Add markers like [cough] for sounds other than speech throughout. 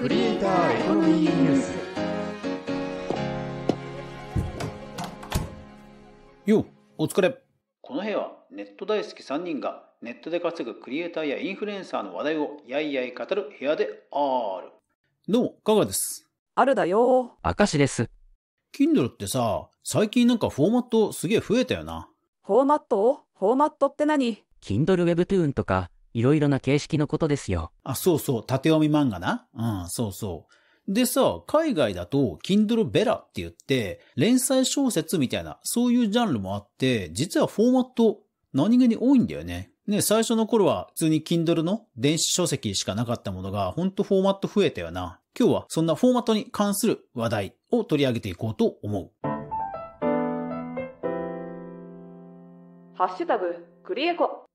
クリエイターエコノミーニュースよお疲れこの部屋はネット大好き3人がネットで稼ぐクリエイターやインフルエンサーの話題をやいやい語る部屋であるどうもかがですあるだよ明石です Kindle ってさ最近なんかフォーマットすげえ増えたよなフォーマットフォーマットって何 Kindle Webtoon とかいろいろな形式のことですよ。あ、そうそう、縦読み漫画な。うん、そうそう。でさ、海外だと Kindle ベラって言って、連載小説みたいな、そういうジャンルもあって、実はフォーマット何気に多いんだよね。ね、最初の頃は普通に Kindle の電子書籍しかなかったものが、ほんとフォーマット増えたよな。今日はそんなフォーマットに関する話題を取り上げていこうと思う。ハッシュタグ、クリエコ。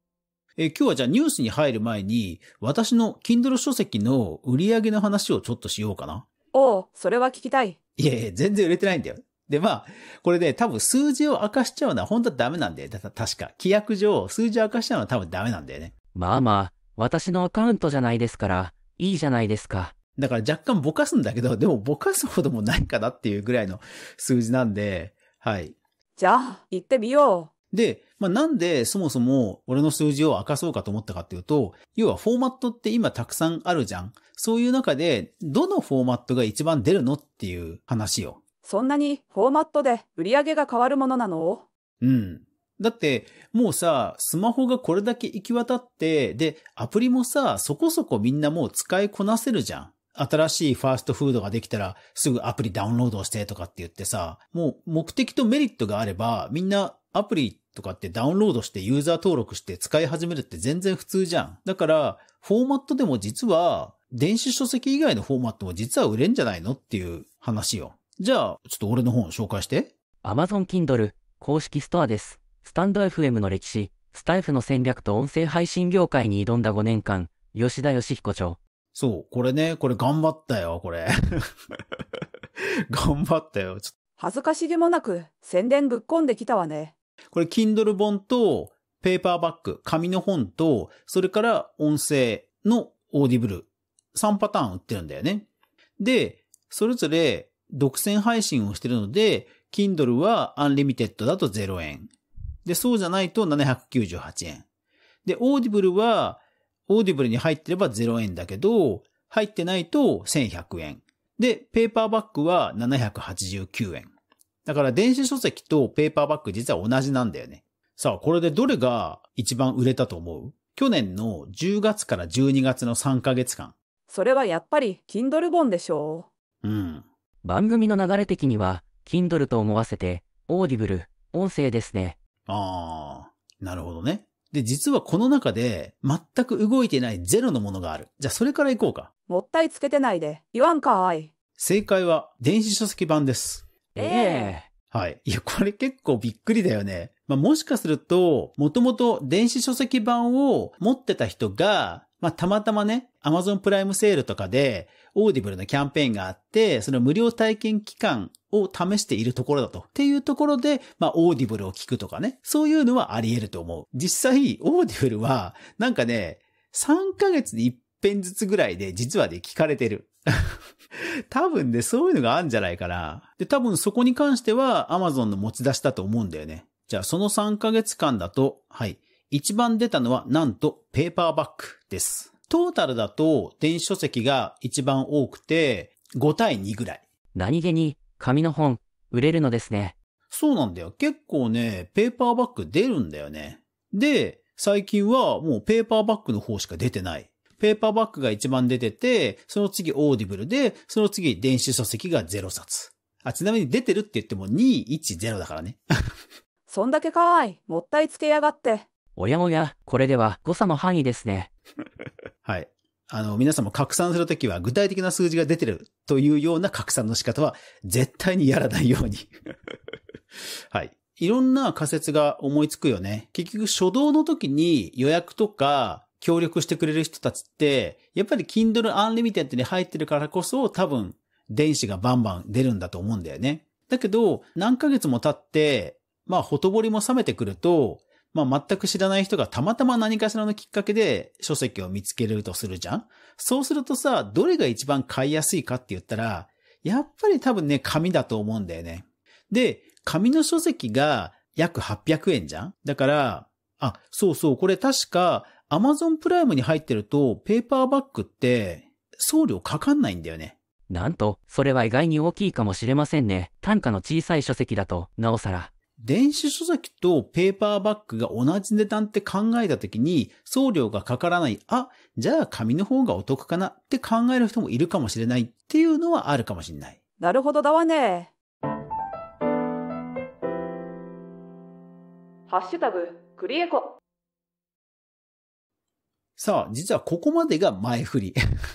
え今日はじゃあニュースに入る前に、私の Kindle 書籍の売り上げの話をちょっとしようかな。おお、それは聞きたい。いやいや、全然売れてないんだよ。で、まあ、これで、ね、多分数字を明かしちゃうのは本当はダメなんだよ。確か。規約上、数字を明かしちゃうのは多分ダメなんだよね。まあまあ、私のアカウントじゃないですから、いいじゃないですか。だから若干ぼかすんだけど、でもぼかすほどもないかなっていうぐらいの数字なんで、はい。じゃあ、行ってみよう。で、まあ、なんでそもそも俺の数字を明かそうかと思ったかっていうと、要はフォーマットって今たくさんあるじゃん。そういう中で、どのフォーマットが一番出るのっていう話よ。そんなにフォーマットで売り上げが変わるものなのうん。だって、もうさ、スマホがこれだけ行き渡って、で、アプリもさ、そこそこみんなもう使いこなせるじゃん。新しいファーストフードができたらすぐアプリダウンロードしてとかって言ってさ、もう目的とメリットがあればみんなアプリとかってダウンロードしてユーザー登録して使い始めるって全然普通じゃん。だから、フォーマットでも実は、電子書籍以外のフォーマットも実は売れんじゃないのっていう話よ。じゃあ、ちょっと俺の本を紹介して。Amazon Kindle 公式ストアです。スタンド FM の歴史、スタイフの戦略と音声配信業界に挑んだ5年間、吉田義彦長。そう、これね、これ頑張ったよ、これ。[laughs] 頑張ったよ。恥ずかしげもなく宣伝ぶっこんできたわね。これ Kindle 本とペーパーバック、紙の本と、それから音声のオーディブル。3パターン売ってるんだよね。で、それぞれ独占配信をしてるので、Kindle はアンリミテッドだと0円。で、そうじゃないと798円。で、オーディブルは、オーディブルに入ってれば0円だけど、入ってないと1100円。で、ペーパーバックは789円。だから電子書籍とペーパーバッグ実は同じなんだよね。さあ、これでどれが一番売れたと思う去年の10月から12月の3ヶ月間。それはやっぱり Kindle 本でしょう。うん。番組の流れ的には、Kindle と思わせて、オーディブル、音声ですね。あー、なるほどね。で、実はこの中で、全く動いてないゼロのものがある。じゃあ、それから行こうか。もったいつけてないで、言わんかーい。正解は、電子書籍版です。ええー、はい。いや、これ結構びっくりだよね。まあ、もしかすると、もともと電子書籍版を持ってた人が、まあ、たまたまね、アマゾンプライムセールとかで、オーディブルのキャンペーンがあって、その無料体験期間を試しているところだと。っていうところで、まあ、オーディブルを聞くとかね。そういうのはあり得ると思う。実際、オーディブルは、なんかね、3ヶ月で1遍ずつぐらいで実はで、ね、聞かれてる。[laughs] 多分ね、そういうのがあるんじゃないかな。で、多分そこに関しては Amazon の持ち出しだと思うんだよね。じゃあその3ヶ月間だと、はい。一番出たのはなんとペーパーバックです。トータルだと電子書籍が一番多くて5対2ぐらい。何気に紙の本売れるのですね。そうなんだよ。結構ね、ペーパーバック出るんだよね。で、最近はもうペーパーバックの方しか出てない。ペーパーバックが一番出てて、その次オーディブルで、その次電子書籍が0冊。あ、ちなみに出てるって言っても210だからね。[laughs] そんだけかーい。もったいつけやがって。おやおや、これでは誤差の範囲ですね。[laughs] はい。あの、皆さんも拡散するときは具体的な数字が出てるというような拡散の仕方は絶対にやらないように [laughs] はい。いろんな仮説が思いつくよね。結局初動の時に予約とか協力してくれる人たちって、やっぱり Kindle Unlimited に入ってるからこそ多分電子がバンバン出るんだと思うんだよね。だけど、何ヶ月も経って、まあ、ほとぼりも冷めてくると、まあ、全く知らない人がたまたま何かしらのきっかけで書籍を見つけるとするじゃんそうするとさ、どれが一番買いやすいかって言ったら、やっぱり多分ね、紙だと思うんだよね。で、紙の書籍が約800円じゃんだから、あ、そうそう、これ確か Amazon プライムに入ってると、ペーパーバッグって送料かかんないんだよね。なんと、それは意外に大きいかもしれませんね。単価の小さい書籍だと、なおさら。電子書籍とペーパーバッグが同じ値段って考えた時に送料がかからない。あ、じゃあ紙の方がお得かなって考える人もいるかもしれないっていうのはあるかもしれない。なるほどだわね。ハッシュタグ、クリエコ。さあ、実はここまでが前振り。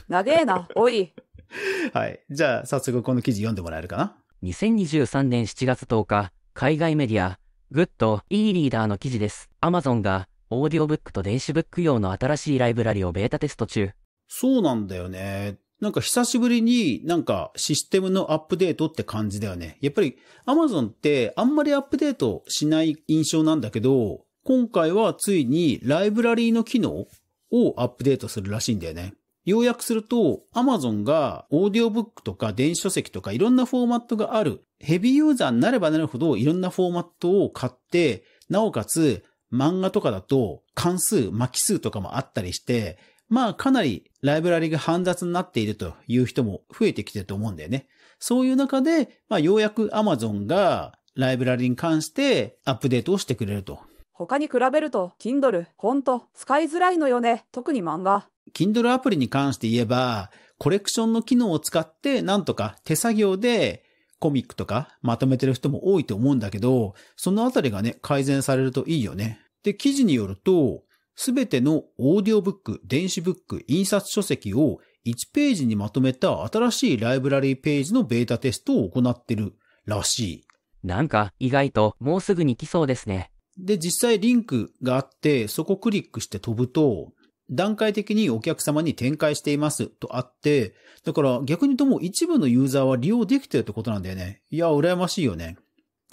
長えな、おい。[laughs] はい。じゃあ、早速この記事読んでもらえるかな。2023年7月10日、海外メディア、グッド、いいリーダーの記事です。アマゾンが、オーディオブックと電子ブック用の新しいライブラリをベータテスト中。そうなんだよね。なんか久しぶりになんかシステムのアップデートって感じだよね。やっぱりアマゾンってあんまりアップデートしない印象なんだけど、今回はついにライブラリーの機能をアップデートするらしいんだよね。要約すると、Amazon がオーディオブックとか電子書籍とかいろんなフォーマットがある。ヘビーユーザーになればなるほどいろんなフォーマットを買って、なおかつ漫画とかだと関数、巻数とかもあったりして、まあかなりライブラリが煩雑になっているという人も増えてきてると思うんだよね。そういう中で、まあようやく Amazon がライブラリに関してアップデートをしてくれると他に比べると Kindle、ほんと使いづらいのよね。特に漫画。Kindle アプリに関して言えば、コレクションの機能を使ってなんとか手作業でコミックとかまとめてる人も多いと思うんだけど、そのあたりがね、改善されるといいよね。で、記事によると、すべてのオーディオブック、電子ブック、印刷書籍を1ページにまとめた新しいライブラリーページのベータテストを行ってるらしい。なんか意外ともうすぐに来そうですね。で、実際リンクがあって、そこクリックして飛ぶと、段階的にお客様に展開していますとあって、だから逆に言うともう一部のユーザーは利用できてるってことなんだよね。いや、羨ましいよね。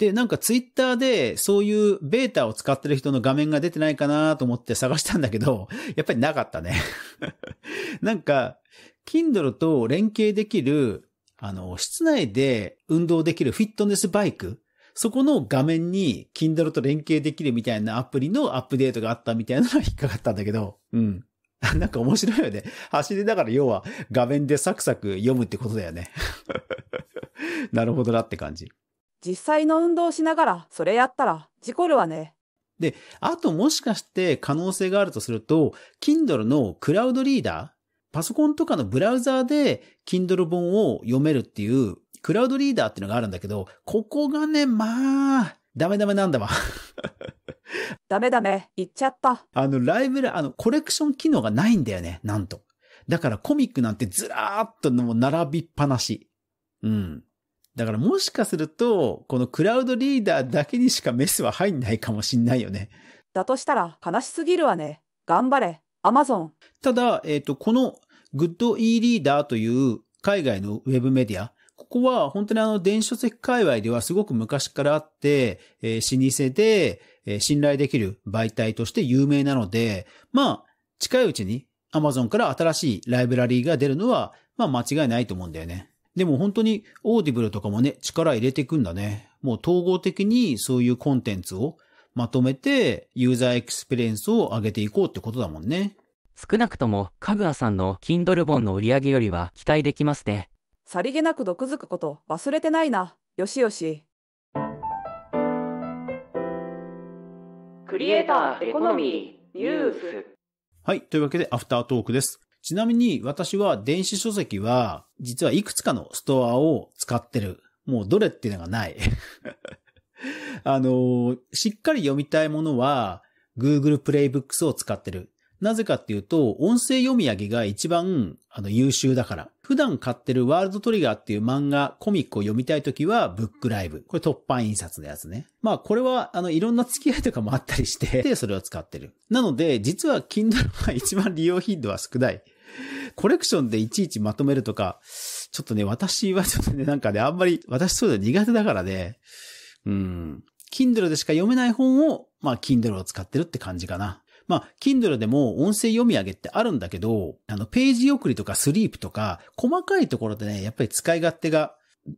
で、なんかツイッターでそういうベータを使ってる人の画面が出てないかなと思って探したんだけど、[laughs] やっぱりなかったね [laughs] なんか、Kindle と連携できる、あの、室内で運動できるフィットネスバイクそこの画面に Kindle と連携できるみたいなアプリのアップデートがあったみたいなのが引っかかったんだけど、うん。[laughs] なんか面白いよね。走りながら要は画面でサクサク読むってことだよね。[laughs] なるほどなって感じ。実際の運動しながらそれやったら事故るわね。で、あともしかして可能性があるとすると、Kindle のクラウドリーダー、パソコンとかのブラウザーで Kindle 本を読めるっていうクラウドリーダーっていうのがあるんだけど、ここがね、まあ、ダメダメなんだわ [laughs] ダメダメ、言っちゃった。あの、ライブラ、あの、コレクション機能がないんだよね、なんと。だからコミックなんてずらーっともう並びっぱなし。うん。だからもしかすると、このクラウドリーダーだけにしかメスは入んないかもしんないよね。だとしたら悲しすぎるわね。頑張れ、アマゾン。ただ、えっ、ー、と、このグッド e リーダーという海外のウェブメディア、ここは本当にあの電子書籍界隈ではすごく昔からあって、えー、老舗で、え信頼できる媒体として有名なので、まあ、近いうちに Amazon から新しいライブラリーが出るのは、まあ間違いないと思うんだよね。でも本当にオーディブルとかもね、力入れていくんだね。もう統合的にそういうコンテンツをまとめてユーザーエクスペリエンスを上げていこうってことだもんね。少なくとも、かぐあさんの Kindle 本の売り上げよりは期待できますね。さりげなく毒づくこと忘れてないな。よしよし。クリエイターエコノミーニュース。はい。というわけで、アフタートークです。ちなみに私は電子書籍は、実はいくつかのストアを使ってる。もうどれっていうのがない [laughs] あの、しっかり読みたいものは、Google Playbooks を使ってる。なぜかっていうと、音声読み上げが一番あの優秀だから。普段買ってるワールドトリガーっていう漫画、コミックを読みたいときは、ブックライブ。これ突版印刷のやつね。まあこれは、あの、いろんな付き合いとかもあったりして、[laughs] で、それを使ってる。なので、実は Kindle は一番利用頻度は少ない。コレクションでいちいちまとめるとか、ちょっとね、私はちょっとね、なんかね、あんまり、私そういうの苦手だからね、うん。Kindle でしか読めない本を、まあ、Kindle を使ってるって感じかな。まあ、Kindle でも音声読み上げってあるんだけど、あの、ページ送りとかスリープとか、細かいところでね、やっぱり使い勝手が、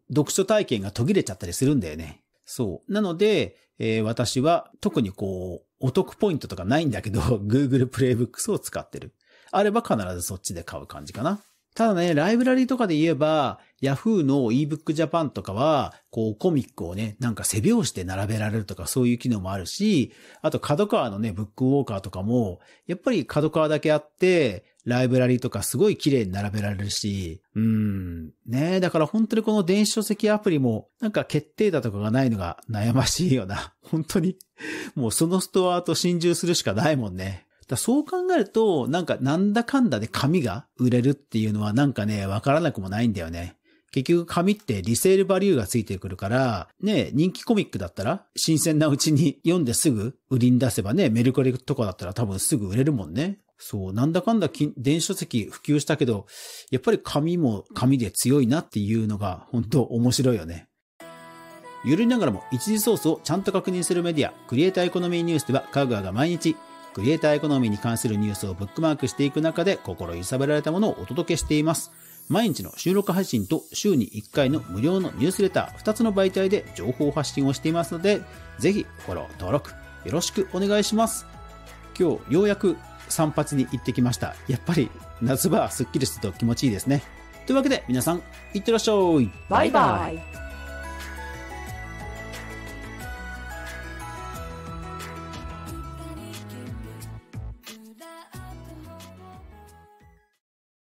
読書体験が途切れちゃったりするんだよね。そう。なので、えー、私は特にこう、お得ポイントとかないんだけど、[laughs] Google Playbooks を使ってる。あれば必ずそっちで買う感じかな。ただね、ライブラリとかで言えば、Yahoo の ebook Japan とかは、こうコミックをね、なんか背拍子で並べられるとかそういう機能もあるし、あと角川のね、ブックウォーカーとかも、やっぱり角川だけあって、ライブラリとかすごい綺麗に並べられるし、うん、ねだから本当にこの電子書籍アプリも、なんか決定打とかがないのが悩ましいよな。本当に。もうそのストアと心中するしかないもんね。だそう考えると、なんかなんだかんだで紙が売れるっていうのはなんかね、わからなくもないんだよね。結局紙ってリセールバリューがついてくるから、ね、人気コミックだったら、新鮮なうちに読んですぐ売りに出せばね、メルカリとかだったら多分すぐ売れるもんね。そう、なんだかんだ電子書籍普及したけど、やっぱり紙も紙で強いなっていうのが本当面白いよね。ゆるりながらも一時ソースをちゃんと確認するメディア、クリエイターエコノミーニュースでは、カグアが毎日クリエイターエコノミーに関するニュースをブックマークしていく中で心揺さぶられたものをお届けしています。毎日の収録配信と週に1回の無料のニュースレター2つの媒体で情報発信をしていますので、ぜひフォロー、登録、よろしくお願いします。今日ようやく散髪に行ってきました。やっぱり夏場はスッキリすると気持ちいいですね。というわけで皆さん、いってらっしゃいバイバイ